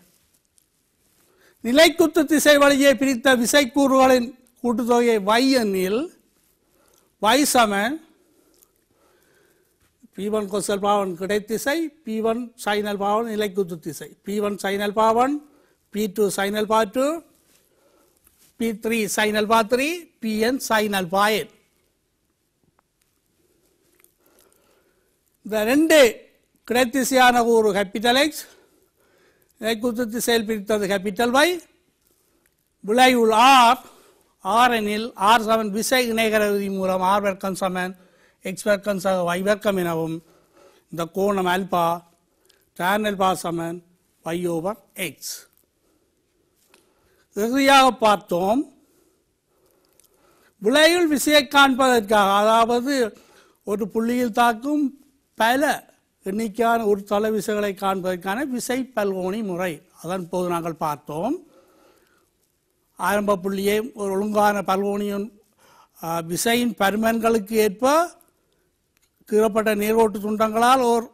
நிலைக்குத்து திசை வழியே பிரித்த விசைக்கூறுகளின் கூட்டுத்தொகையை வை எண்ணில் வாயுசாமன் பி ஒன் கொசல் பாவன் கிடைத்திசை பி ஒன் சைனல் பாவன் இலைக்குத்து திசை பி ஒன் சைனல் பாவன் பி டூ சைனல் பா டூ பி த்ரீ சைனல் பா த்ரீ பி என் சைனல் பாயன் இந்த ரெண்டு கிடைத்திசையான ஒரு கேபிட்டல் எக்ஸ் இலைக்குத்து திசையில் பிரித்தது கேபிட்டல் வை விளைவுள் ஆர் ஆரனில் ஆர் சமன் விசை இணைகரதி மூலம் ஆர் வர்க்கம் சமன் எக்ஸ் வர்க்கம் ச ஒய் வர்க்கம் எனவும் இந்த கோணம் அல்பா tan அல்பா சமன் வை ஓவர் எக்ஸ் இறுதியாக பார்த்தோம் விளைவில் விசையை காண்பதற்காக அதாவது ஒரு புள்ளியில் தாக்கும் பல எண்ணிக்கையான ஒரு தலை விசைகளை காண்பதற்கான விசை பல்கோணி முறை அதன் போது நாங்கள் பார்த்தோம் ஆரம்ப புள்ளியை ஒரு ஒழுங்கான பல்கோனியன் விசையின் பருமன்களுக்கு ஏற்ப கீறப்பட்ட நீர்வோட்டு துண்டங்களால் ஓர்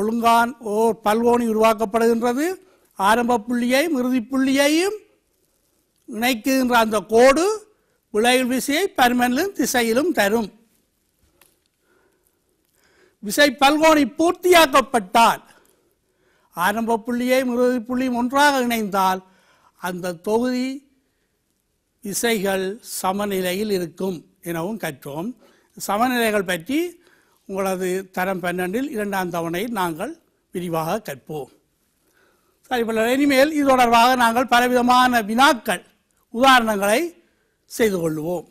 ஒழுங்கான் ஓர் பல்கோணி உருவாக்கப்படுகின்றது ஆரம்ப புள்ளியையும் இறுதி புள்ளியையும் இணைக்குகின்ற அந்த கோடு விளைவு விசையை பருமனிலும் திசையிலும் தரும் விசை பல்கோணி பூர்த்தியாக்கப்பட்டால் ஆரம்ப புள்ளியையும் இறுதி புள்ளியும் ஒன்றாக இணைந்தால் அந்த தொகுதி இசைகள் சமநிலையில் இருக்கும் எனவும் கற்றோம் சமநிலைகள் பற்றி உங்களது தரம் பன்னெண்டில் இரண்டாம் தவணை நாங்கள் விரிவாக கற்போம் சரி பிள்ளை இனிமேல் இது தொடர்பாக நாங்கள் பலவிதமான வினாக்கள் உதாரணங்களை செய்து கொள்வோம்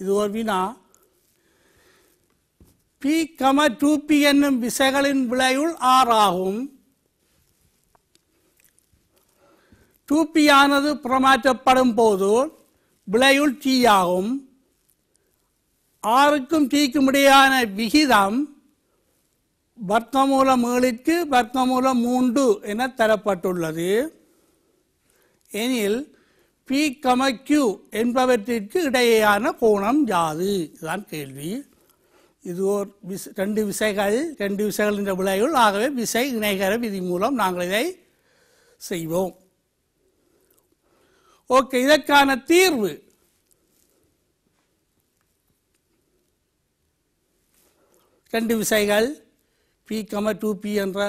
இது ஒரு வினா பி கம டூ பி என்னும் விசைகளின் விலையுள் ஆர் ஆகும் டூ புறமாற்றப்படும் போது விலையுள் டி ஆகும் ஆறுக்கும் டீக்கும் இடையான விகிதம் வர்த்தமூலம் ஏழுக்கு வர்த்தமூலம் மூன்று என தரப்பட்டுள்ளது எனில் பி கம கியூ என்பவற்றிற்கு இடையேயான கோணம் யாது இதுதான் கேள்வி இது ஓர் ரெண்டு விசைகள் ரெண்டு விசைகள் என்ற விளைவுகள் ஆகவே விசை இணைகர விதி மூலம் நாங்கள் இதை செய்வோம் ஓகே இதற்கான தீர்வு ரெண்டு விசைகள் பி கம டூ பி என்ற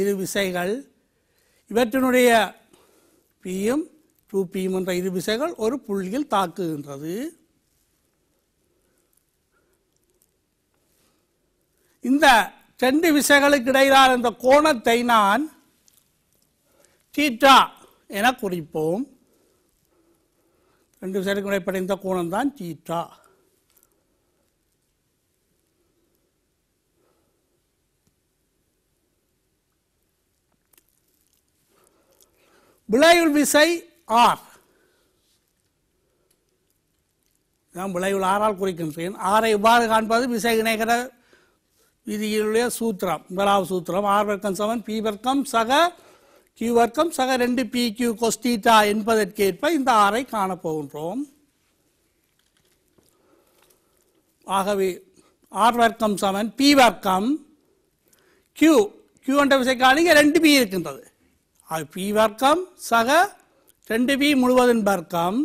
இரு விசைகள் இவற்றினுடைய பியும் டூ பியும் என்ற இரு விசைகள் ஒரு புள்ளியில் தாக்குகின்றது இந்த ரெண்டு விசைகளுக்கு இடையிலான இந்த கோணத்தை நான் தீட்டா என குறிப்போம் ரெண்டு விசைகளுக்கு இடைப்பட்ட இந்த கோணம் தான் தீட்டா விளைவு விசை ஆர் நான் விளைவு ஆறால் குறிக்கின்றேன் ஆரை இவ்வாறு காண்பது விசை இணைகிற விதியினுடைய சூத்திரம் முதலாவது சூத்திரம் ஆர் வர்க்கம் சமன் பி வர்க்கம் சக கியூ வர்க்கம் சக ரெண்டு பி கியூ கொஸ்டீட்டா என்பதற்கேற்ப இந்த ஆரை காணப்போகின்றோம் ஆகவே ஆர் வர்க்கம் சமன் பி வர்க்கம் கியூ கியூ என்ற விசைக்காலிங்க ரெண்டு பி இருக்கின்றது அது பி வர்க்கம் சக ரெண்டு பி முழுவதின் வர்க்கம்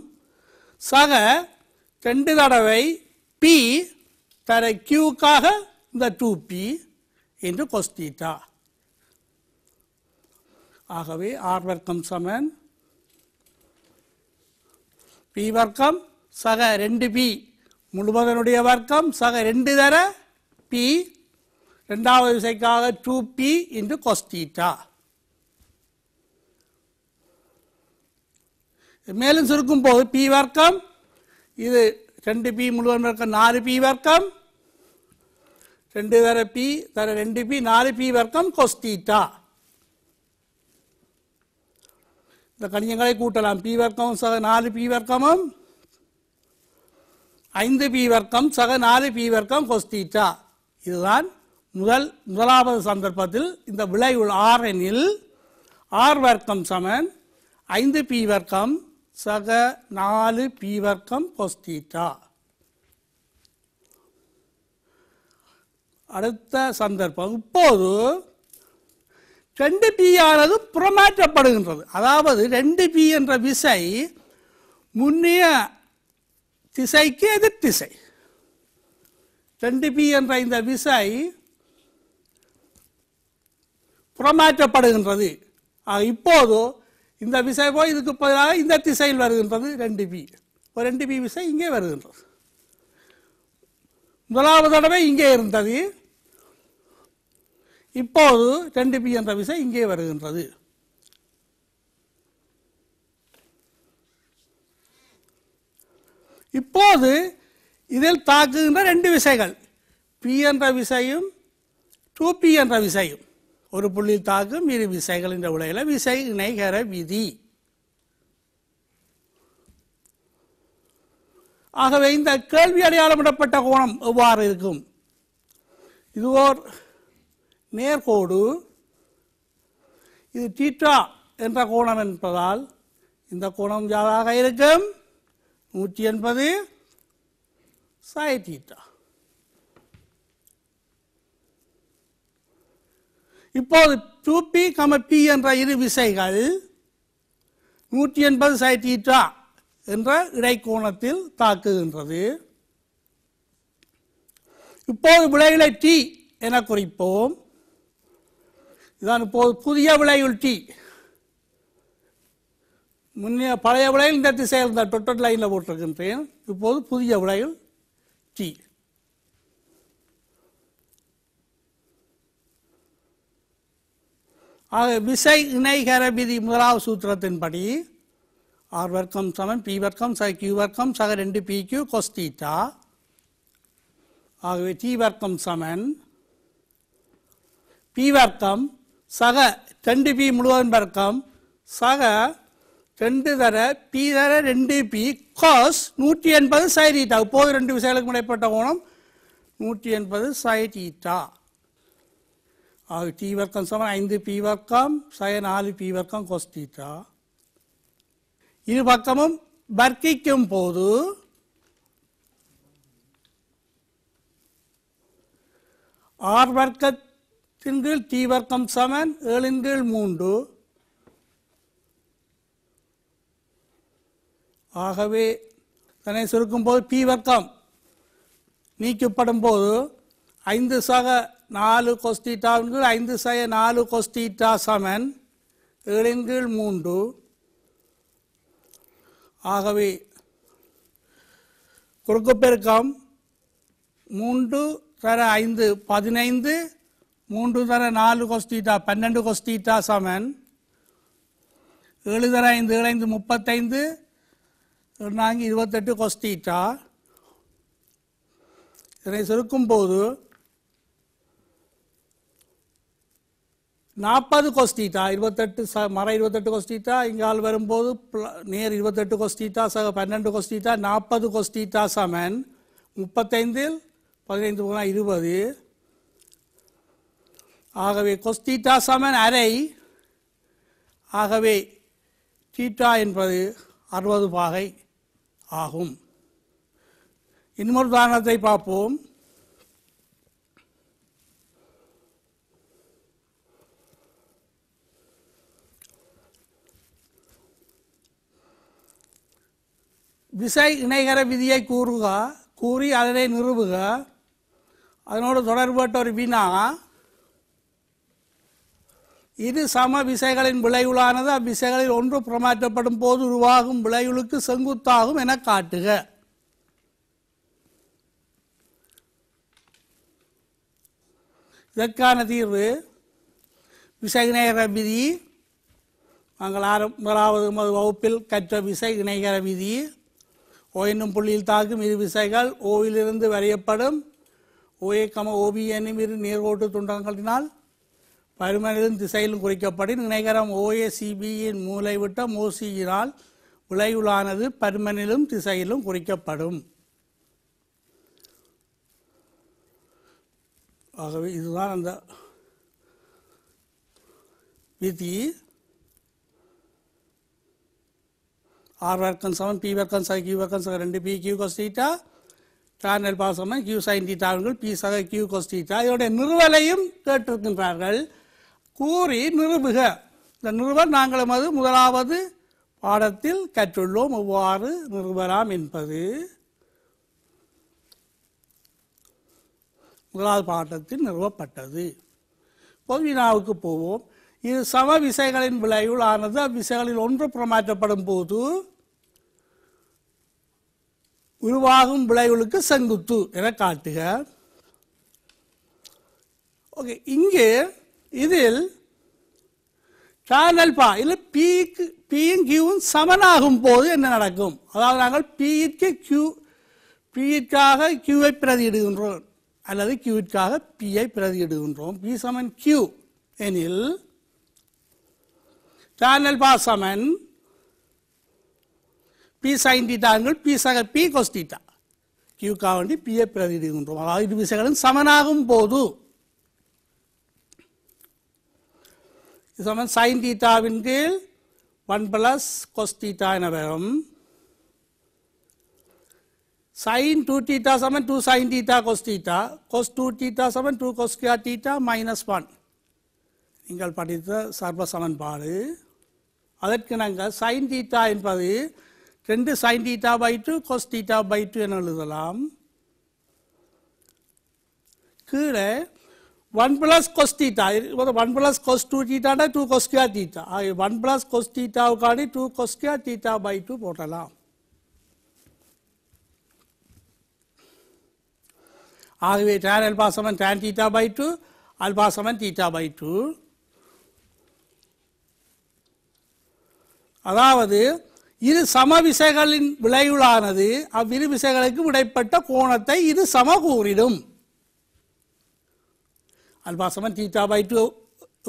சக ரெண்டு தடவை பி தர கியூக்காக two P into cos theta. ஆகவே ஆர் வர்க்கம் சமன் பி வர்க்கம் சக ரெண்டு பி முழுவதனுடைய வர்க்கம் சக ரெண்டு தர பி ரெண்டாவது விசைக்காக டூ பி இன்ட்டு கொஸ்டீட்டா மேலும் சுருக்கும் போது பி வர்க்கம் இது ரெண்டு பி முழுவதும் வர்க்கம் நாலு பி வர்க்கம் ரெண்டு தர பி தர ரெண்டு பி நாலு பி வர்க்கம் കൊസ് இந்த கணியங்களை கூட்டலாம் பி வர்க்கம் சக நாலு பி வர்க்கமும் ஐந்து பி வர்க்கம் சக நாலு பி வர்க்கம் கொஸ்தீட்டா இதுதான் முதல் முதலாவது சந்தர்ப்பத்தில் இந்த விளைவுள் ஆர் எனில் ஆர் வர்க்கம் சமன் ஐந்து பி வர்க்கம் சக நாலு பி வர்க்கம் கொஸ்தீட்டா அடுத்த சந்தர்ப்பம் இப்போது ரெண்டு பி ஆனது புறமாற்றப்படுகின்றது அதாவது ரெண்டு பி என்ற விசை முன்னிய திசைக்கு எதிர் திசை ரெண்டு பி என்ற இந்த விசை புறமாற்றப்படுகின்றது இப்போது இந்த விசை போய் இதுக்கு பதிலாக இந்த திசையில் வருகின்றது ரெண்டு பி ஒரு ரெண்டு பி விசை இங்கே வருகின்றது முதலாவது தடவை இங்கே இருந்தது இப்போது ரெண்டு பி என்ற விசை இங்கே வருகின்றது இப்போது இதில் தாக்குகின்ற ரெண்டு விசைகள் பி என்ற விசையும் டூ பி என்ற விசையும் ஒரு புள்ளி தாக்கும் இரு விசைகள் என்ற உலகில் விசை இணைகர விதி ஆகவே இந்த கேள்வி அடையாளமிடப்பட்ட கோணம் எவ்வாறு இருக்கும் இது ஓர் நேர்கோடு இது டீட்டா என்ற கோணம் என்பதால் இந்த கோணம் யாராக இருக்கும் நூற்றி எண்பது சை டீட்டா இப்போது டூ பி கம பி என்ற இரு விசைகள் நூற்றி எண்பது சை டீட்டா என்ற இடைக்கோணத்தில் தாக்குகின்றது இப்போது விளைவிலை டி என குறிப்போம் இதான் இப்போது புதிய விளைவில் டி முன்னே பழைய விளைவில் இந்த திசையில் இந்த டொட்டட் லைனில் போட்டிருக்கின்றேன் இப்போது புதிய விளைவில் டி ஆக விசை இணைகர விதி முதலாவது சூத்திரத்தின்படி ஆர் வர்க்கம் சமன் பி வர்க்கம் ச கியூ வர்க்கம் சக ரெண்டு பி கியூ கொஸ் தீட்டா ஆகவே டி வர்க்கம் சமன் பி வர்க்கம் சக ரெண்டு பி முழுவதும் வர்க்கம் சக ரெண்டு தர பி தர ரெண்டு பி காஸ் நூற்றி எண்பது சை தீட்டா இப்போது ரெண்டு விசைகளுக்கு இடைப்பட்ட கோணம் நூற்றி எண்பது சை தீட்டா ஆக டி வர்க்கம் சமன் ஐந்து பி வர்க்கம் சய நாலு பி வர்க்கம் கொஸ் தீட்டா இரு பக்கமும் வர்க்கிக்கும் போது ஆர் வர்க்கத்தின் கீழ் தீ வர்க்கம் சமன் ஏழின் கீழ் மூன்று ஆகவே தன்னை சுருக்கும் போது பி வர்க்கம் நீக்கப்படும் போது ஐந்து சக நாலு கொஸ்தீட்டாவின் கீழ் ஐந்து சக நாலு கொஸ்தீட்டா சமன் ஏழின் கீழ் மூன்று ஆகவே குறுக்கு பெருக்கம் மூன்று தர ஐந்து பதினைந்து மூன்று தர நாலு கொஸ்டீட்டா பன்னெண்டு கொஸ்டீட்டா சமன் ஏழு தர ஐந்து ஏழு ஐந்து முப்பத்தைந்து நான்கு இருபத்தெட்டு கொஸ்டீட்டா இதனை சுருக்கும் போது நாற்பது கொஸ்டீட்டா இருபத்தெட்டு ச மர இருபத்தெட்டு கொஸ்டீட்டா இங்கால் வரும்போது நேர் இருபத்தெட்டு கொஸ்டீட்டா ச பன்னெண்டு கொஸ்டீட்டா நாற்பது கொஸ்டீட்டா சமன் முப்பத்தைந்தில் பதினைந்து போனால் இருபது ஆகவே கொஸ்டீட்டா சமன் அரை ஆகவே டீட்டா என்பது அறுபது பாகை ஆகும் இன்னொரு உதாரணத்தை பார்ப்போம் விசை இணைகர விதியை கூறுக கூறி அதனை நிறுவுக அதனோடு தொடர்பட்ட ஒரு வினா இது சம விசைகளின் விளைவுளானது அவ்விசைகளில் ஒன்று பிரமாற்றப்படும் போது உருவாகும் விளைவுகளுக்கு செங்குத்தாகும் என காட்டுக இதற்கான தீர்வு விசை இணைகர விதி நாங்கள் ஆறு முதலாவது வகுப்பில் கற்ற விசை இணைகர விதி ஓ என்னும் புள்ளியில் தாக்கும் இரு விசைகள் ஓவிலிருந்து வரையப்படும் ஓஏ கம ஓபி என்னும் இரு நேர்கோட்டு துண்டங்களினால் பருமனிலும் திசையிலும் குறிக்கப்படும் இணைகரம் ஓஏ சிபியின் மூலைவிட்ட மோசியினால் விளைவுலானது பருமனிலும் திசையிலும் குறிக்கப்படும் ஆகவே இதுதான் அந்த விதி ஆர் வர்க்கம் சமம் பி வர்க்கம் சக கியூ வர்க்கம் சக ரெண்டு பி கியூ கொஸ் தீட்டா தான் எல்பா சமம் கியூ சைன் தீட்டாவுங்கள் பி சக கியூ கொஸ் தீட்டா இதோடைய நிறுவலையும் கேட்டிருக்கின்றார்கள் கூறி நிரூபுக இந்த நிறுவல் நாங்களும் அது முதலாவது பாடத்தில் கற்றுள்ளோம் எவ்வாறு நிறுவலாம் என்பது முதலாவது பாடத்தில் நிறுவப்பட்டது பொதுவினாவுக்கு போவோம் இது சம விசைகளின் விளைவில் ஆனது அவ்விசைகளில் ஒன்று புறமாற்றப்படும் போது உருவாகும் விளைவுகளுக்கு செங்குத்து என காட்டுக ஓகே இங்கே இதில் சேனல் பா இல்லை பிக்கு பியும் கியூவும் சமனாகும் போது என்ன நடக்கும் அதாவது நாங்கள் பியிற்கு கியூ பியிற்காக கியூவை பிரதியிடுகின்றோம் அல்லது கியூவிற்காக பியை பிரதியிடுகின்றோம் பி சமன் கியூ எனில் சேனல் பா சமன் பி சைன் டீட்டாங்கள் பி சக பி கொஸ் டீட்டா கியூக்கா வேண்டி பியை பிரதிநிதிக்கின்றோம் அதாவது இரு விசைகளும் சமனாகும் போது சமன் சைன் டீட்டாவின் கீழ் ஒன் பிளஸ் கொஸ் டீட்டா என வரும் சைன் டூ theta சமன் two sin theta cos theta cos 2 theta சமன் 2 cos square theta minus நீங்கள் படித்த சர்வ சமன்பாடு அதற்கு நாங்கள் சைன் தீட்டா என்பது ரெண்டு sine theta by two cos theta by two என எழுதலாம் கீழே one plus cos theta one plus cos two தீட்டானா two cos square theta one plus cos தீட்டாவுக்காண்டி two cos square theta by two போடலாம் ஆகவே டேன் அல்பாசமன் டேன் தீட்டா பை டூ அல்பாசமன் theta by two அதாவது இரு சமவிசைகளின் விளைவுளானது அவ்விரு விசைகளுக்கும் இடைப்பட்ட கோணத்தை இது சம கூறிடும் அல்பாசமன் தீட்டா பை டூ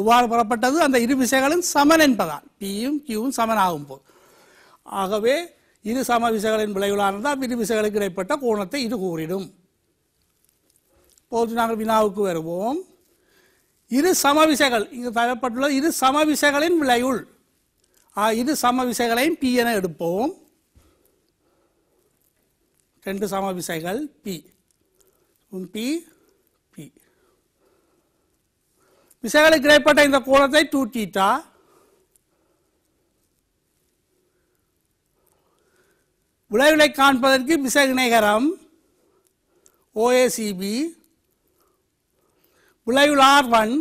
இவ்வாறு புறப்பட்டது அந்த இரு விசைகளும் சமன் என்பதால் பியும் கியூவும் சமன் ஆகும் போது ஆகவே இரு சம விசைகளின் விளைவுளானது அவ்விரு விசைகளுக்கு இடைப்பட்ட கோணத்தை இது கூறிடும் போது நாங்கள் வினாவுக்கு வருவோம் இரு சமவிசைகள் இங்கு தரப்பட்டுள்ள இரு சமவிசைகளின் விளைவுள் இது சம விசைகளையும் பி என எடுப்போம் ரெண்டு சம விசைகள் பி பி பி விசைகளுக்கு இடைப்பட்ட இந்த கோணத்தை டூ டீட்டா விளைவுகளை காண்பதற்கு விசை இணைகரம் ஓஏசிபி விளைவுள் ஆர் ஒன்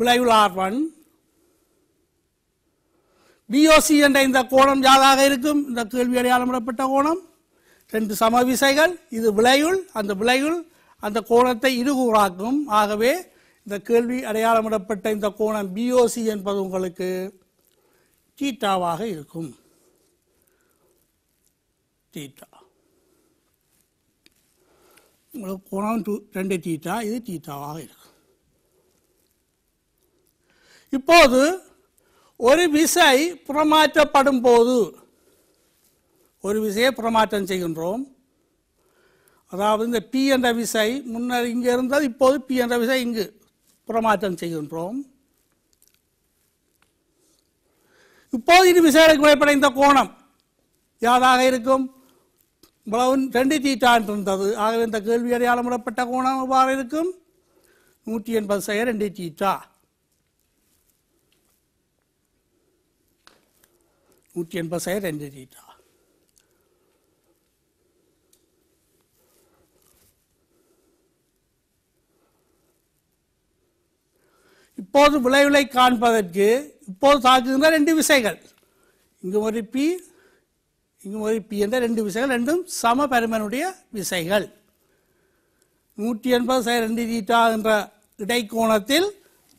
விளைவுள் ஆர் ஒன் பிஓசி என்ற இந்த கோணம் யாதாக இருக்கும் இந்த கேள்வி அடையாளமிடப்பட்ட கோணம் ரெண்டு சம விசைகள் இது விளையுள் அந்த விளையுள் அந்த கோணத்தை இருகூறாக்கும் ஆகவே இந்த கேள்வி அடையாளமிடப்பட்ட இந்த கோணம் பிஓசி என்பது உங்களுக்கு தீட்டாவாக இருக்கும் தீட்டா உங்களுக்கு கோணம் டூ ரெண்டு தீட்டா இது தீட்டாவாக இருக்கும் இப்போது ஒரு விசை புறமாற்றப்படும் போது ஒரு விசையை புறமாற்றம் செய்கின்றோம் அதாவது இந்த பி என்ற விசை முன்னர் இங்கே இருந்தது இப்போது பி என்ற விசை இங்கு புறமாற்றம் செய்கின்றோம் இப்போது இது விசைகளுக்கு வழிபட இந்த கோணம் யாராக இருக்கும் இவ்வளவு ரெண்டு தீட்டான் இருந்தது ஆகவே இந்த கேள்வி அடையாளம் விடப்பட்ட கோணம் எவ்வாறு இருக்கும் நூற்றி எண்பது சைய ரெண்டு தீட்டா நூற்றி ரெண்டு தீட்டா இப்போது விளைவுகளை காண்பதற்கு இப்போது தாக்குகின்ற ரெண்டு விசைகள் இங்கு ஒரு பி இங்கு ஒரு பி என்ற ரெண்டு விசைகள் ரெண்டும் சம பெருமனுடைய விசைகள் நூற்றி எண்பது ரெண்டு தீட்டா என்ற இடைக்கோணத்தில்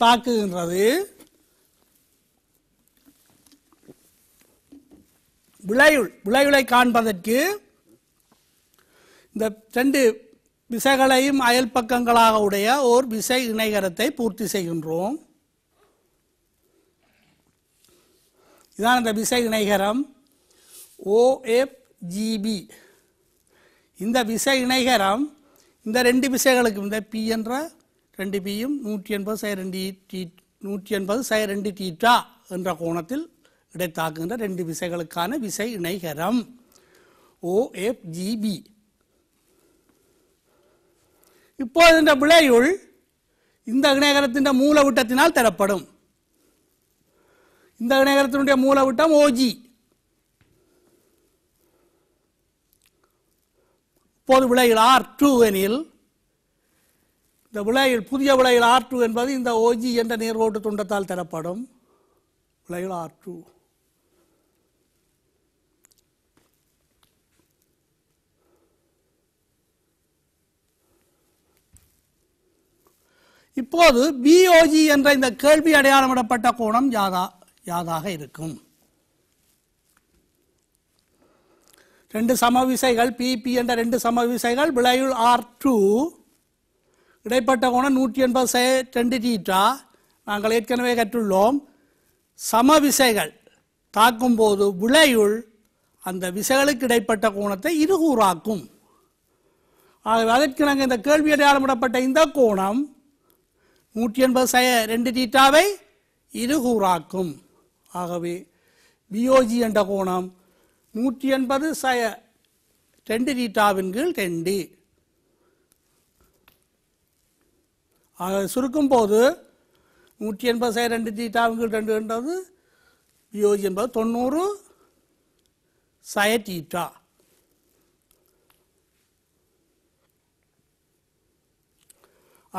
தாக்குகின்றது விளைவுள் விளைவுளை காண்பதற்கு இந்த ரெண்டு விசைகளையும் அயல் பக்கங்களாக உடைய ஓர் விசை இணைகரத்தை பூர்த்தி செய்கின்றோம் இதான் இந்த விசை இணைகரம் ஓஎஃப்ஜிபி இந்த விசை இணைகரம் இந்த ரெண்டு விசைகளுக்கும் இந்த பி என்ற ரெண்டு பியும் நூற்றி எண்பது சை ரெண்டு டி நூற்றி எண்பது சை ரெண்டு டீட்டா என்ற கோணத்தில் இடைத்தாக்குகின்ற ரெண்டு விசைகளுக்கான விசை இணைகரம் ஓஎஃப்ஜிபி இப்போது இந்த விளையுள் இந்த இணைகரத்தின் மூலவிட்டத்தினால் தரப்படும் இந்த இணைகரத்தினுடைய மூலவிட்டம் ஓஜி இப்போது விளையில் ஆர் டூ எனில் இந்த விளையில் புதிய விளையில் ஆர் டூ என்பது இந்த ஓஜி என்ற நேர்கோட்டு துண்டத்தால் தரப்படும் விளையில் ஆர் டூ இப்போது பிஓஜி என்ற இந்த கேள்வி அடையாளமிடப்பட்ட கோணம் யாதா யாதாக இருக்கும் ரெண்டு சமவிசைகள் பிபி என்ற ரெண்டு சமவிசைகள் விளையுள் ஆர் டூ இடைப்பட்ட கோணம் நூற்றி எண்பது சே ரெண்டு டீட்டா நாங்கள் ஏற்கனவே கற்றுள்ளோம் சமவிசைகள் தாக்கும்போது விளையுள் அந்த விசைகளுக்கு இடைப்பட்ட கோணத்தை இருகூறாக்கும் ஆகவே அதற்கு நாங்கள் இந்த கேள்வி அடையாளமிடப்பட்ட இந்த கோணம் நூற்றி எண்பது சய ரெண்டு டீட்டாவை இருகூறாக்கும் ஆகவே பிஓஜி என்ற கோணம் நூற்றி எண்பது சய ரெண்டு டீட்டாவின் கீழ் ரெண்டு ஆக சுருக்கும் போது நூற்றி எண்பது சய ரெண்டு டீட்டாவின் கீழ் ரெண்டு என்றது பிஓஜி என்பது தொண்ணூறு சய தீட்டா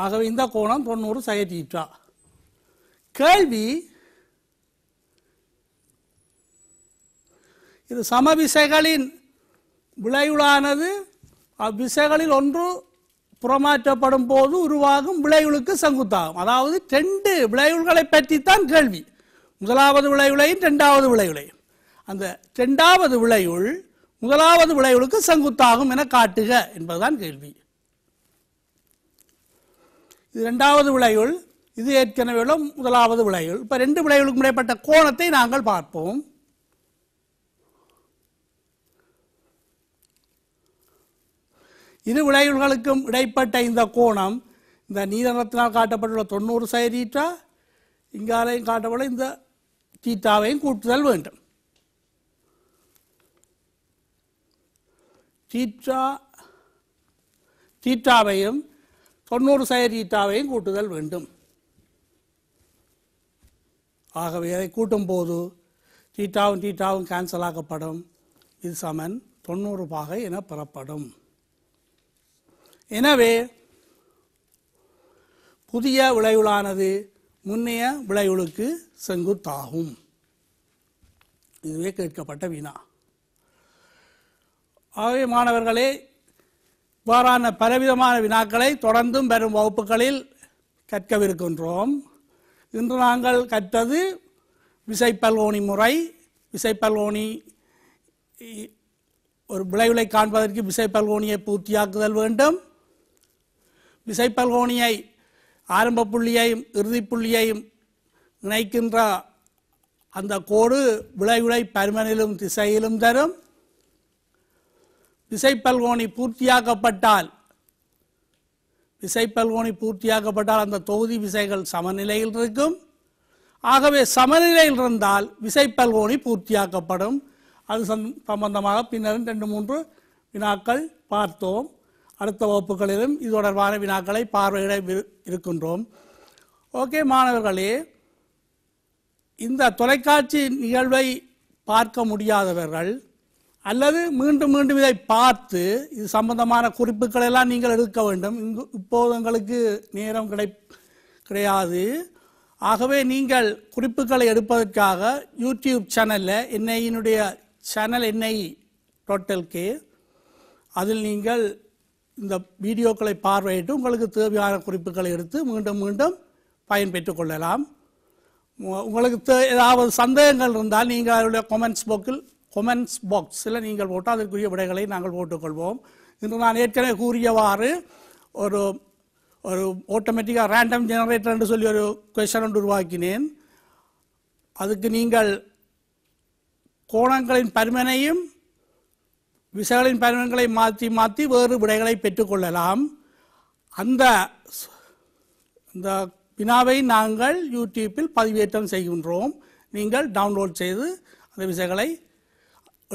ஆகவே இந்த கோணம் தொண்ணூறு சய தீட்டா கேள்வி இது சமவிசைகளின் விளைவுளானது அவ்விசைகளில் ஒன்று புறமாற்றப்படும் போது உருவாகும் விளைவுகளுக்கு செங்குத்தாகும் அதாவது ரெண்டு விளைவுகளை பற்றித்தான் கேள்வி முதலாவது விளைவுளையும் ரெண்டாவது விளைவுளையும் அந்த ரெண்டாவது விளைவுள் முதலாவது விளைவுகளுக்கு செங்குத்தாகும் என காட்டுக என்பதுதான் கேள்வி இது ரெண்டாவது விளைவுள் இது ஏற்கனவே உள்ள முதலாவது விளைவுள் இப்போ ரெண்டு விளைவுகளுக்கும் இடைப்பட்ட கோணத்தை நாங்கள் பார்ப்போம் இரு விளைவுகளுக்கும் இடைப்பட்ட இந்த கோணம் இந்த நீலநிறத்தினால் காட்டப்பட்டுள்ள தொண்ணூறு சதீட்டா இங்காலையும் காட்டப்பட இந்த தீட்டாவையும் கூட்டுதல் வேண்டும் தீட்டா தீட்டாவையும் தொண்ணூறு சயர் ஈட்டாவையும் கூட்டுதல் வேண்டும் ஆகவே அதை கூட்டும்போது தீட்டாவும் தீட்டாவும் கேன்சல் ஆக்கப்படும் இது சமன் தொண்ணூறு பாகை என பெறப்படும் எனவே புதிய விளைவுளானது முன்னைய விளைவுளுக்கு செங்குத்தாகும் இதுவே கேட்கப்பட்ட வினா ஆகவே மாணவர்களே இவ்வாறான பலவிதமான வினாக்களை தொடர்ந்தும் வரும் வகுப்புகளில் கற்கவிருக்கின்றோம் இன்று நாங்கள் கற்றது விசைப்பல்கோணி முறை விசைப்பல்கோணி ஒரு விளைவுகளை காண்பதற்கு விசைப்பல்கோணியை பூர்த்தியாக்குதல் வேண்டும் விசைப்பல்கோணியை ஆரம்ப புள்ளியையும் இறுதி புள்ளியையும் இணைக்கின்ற அந்த கோடு விளைவுகளை பருமனிலும் திசையிலும் தரும் விசைப்பல்கோணி பூர்த்தியாக்கப்பட்டால் விசைப்பல்கோணி பூர்த்தியாக்கப்பட்டால் அந்த தொகுதி விசைகள் சமநிலையில் இருக்கும் ஆகவே சமநிலையில் இருந்தால் விசைப்பல்கோணி பூர்த்தியாக்கப்படும் அது சம்பந்தமாக பின்னரும் ரெண்டு மூன்று வினாக்கள் பார்த்தோம் அடுத்த வகுப்புகளிலும் இது தொடர்பான வினாக்களை பார்வையிட இருக்கின்றோம் ஓகே மாணவர்களே இந்த தொலைக்காட்சி நிகழ்வை பார்க்க முடியாதவர்கள் அல்லது மீண்டும் மீண்டும் இதை பார்த்து இது சம்பந்தமான குறிப்புகள் எல்லாம் நீங்கள் எடுக்க வேண்டும் இங்கு இப்போது உங்களுக்கு நேரம் கிடை கிடையாது ஆகவே நீங்கள் குறிப்புகளை எடுப்பதற்காக யூடியூப் சேனலில் என்ஐயினுடைய சேனல் என்ஐ டோட்டல்கே அதில் நீங்கள் இந்த வீடியோக்களை பார்வையிட்டு உங்களுக்கு தேவையான குறிப்புகளை எடுத்து மீண்டும் மீண்டும் பயன்பெற்று கொள்ளலாம் உங்களுக்கு ஏதாவது சந்தேகங்கள் இருந்தால் நீங்கள் அதனுடைய கொமெண்ட்ஸ் போக்கில் கொமெண்ட்ஸ் பாக்ஸில் நீங்கள் போட்டால் அதற்குரிய விடைகளை நாங்கள் போட்டுக்கொள்வோம் இன்று நான் ஏற்கனவே கூறியவாறு ஒரு ஒரு ஆட்டோமேட்டிக்காக ரேண்டம் ஜெனரேட்டர் என்று சொல்லி ஒரு கொஷன் ஒன்று உருவாக்கினேன் அதுக்கு நீங்கள் கோணங்களின் பருமனையும் விசைகளின் பருமன்களை மாற்றி மாற்றி வேறு விடைகளை பெற்றுக்கொள்ளலாம் அந்த இந்த வினாவை நாங்கள் யூடியூப்பில் பதிவேற்றம் செய்கின்றோம் நீங்கள் டவுன்லோட் செய்து அந்த விசைகளை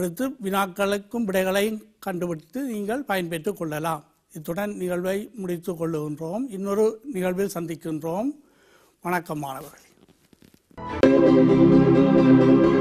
எடுத்து வினாக்களுக்கும் விடைகளையும் கண்டுபிடித்து நீங்கள் பயன்பெற்றுக் கொள்ளலாம் இத்துடன் நிகழ்வை முடித்து கொள்ளுகின்றோம் இன்னொரு நிகழ்வில் சந்திக்கின்றோம் வணக்கம் you.